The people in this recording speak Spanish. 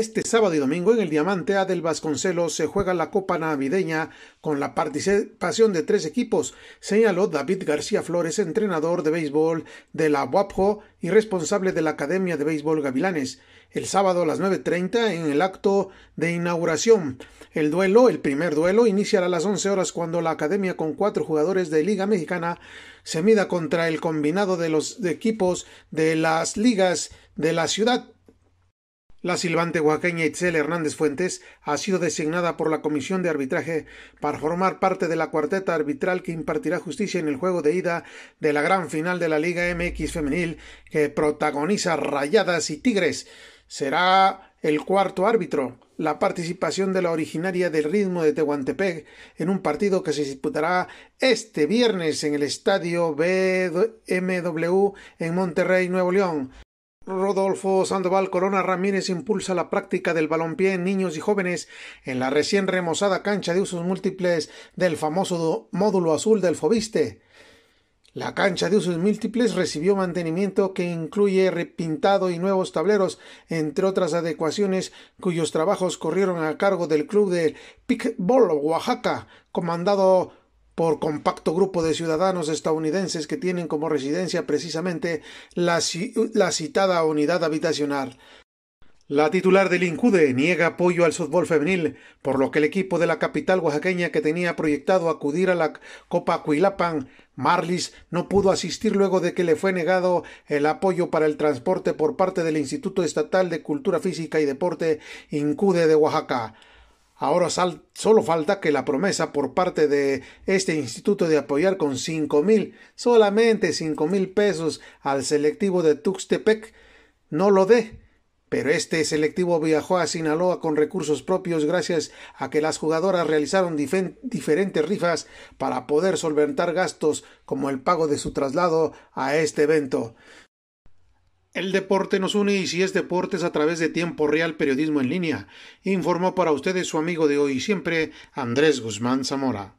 Este sábado y domingo en el Diamante A del Vasconcelos se juega la Copa Navideña con la participación de tres equipos, señaló David García Flores, entrenador de béisbol de la WAPJO y responsable de la Academia de Béisbol Gavilanes. El sábado a las 9.30 en el acto de inauguración. El duelo, el primer duelo, iniciará a las 11 horas cuando la Academia con cuatro jugadores de Liga Mexicana se mida contra el combinado de los equipos de las ligas de la ciudad la silbante oaxaqueña Itzel Hernández Fuentes ha sido designada por la Comisión de Arbitraje para formar parte de la cuarteta arbitral que impartirá justicia en el juego de ida de la gran final de la Liga MX femenil que protagoniza Rayadas y Tigres. Será el cuarto árbitro. La participación de la originaria del ritmo de Tehuantepec en un partido que se disputará este viernes en el estadio BMW en Monterrey, Nuevo León. Rodolfo Sandoval Corona Ramírez impulsa la práctica del balompié en niños y jóvenes en la recién remozada cancha de usos múltiples del famoso módulo azul del Fobiste. La cancha de usos múltiples recibió mantenimiento que incluye repintado y nuevos tableros, entre otras adecuaciones cuyos trabajos corrieron a cargo del club de Pickball Oaxaca, comandado por compacto grupo de ciudadanos estadounidenses que tienen como residencia precisamente la, citada unidad habitacional. La titular del INCUDE niega apoyo al fútbol femenil, por lo que el equipo de la capital oaxaqueña que tenía proyectado acudir a la Copa Cuilapan, Marlis, no pudo asistir luego de que le fue negado el apoyo para el transporte por parte del Instituto Estatal de Cultura Física y Deporte INCUDE de Oaxaca. Ahora solo falta que la promesa por parte de este instituto de apoyar con cinco mil, solamente cinco mil pesos al selectivo de Tuxtepec, no lo dé. Pero este selectivo viajó a Sinaloa con recursos propios gracias a que las jugadoras realizaron diferentes rifas para poder solventar gastos como el pago de su traslado a este evento. El deporte nos une y si es deportes a través de Tiempo Real Periodismo en línea, informó para ustedes su amigo de hoy y siempre, Andrés Guzmán Zamora.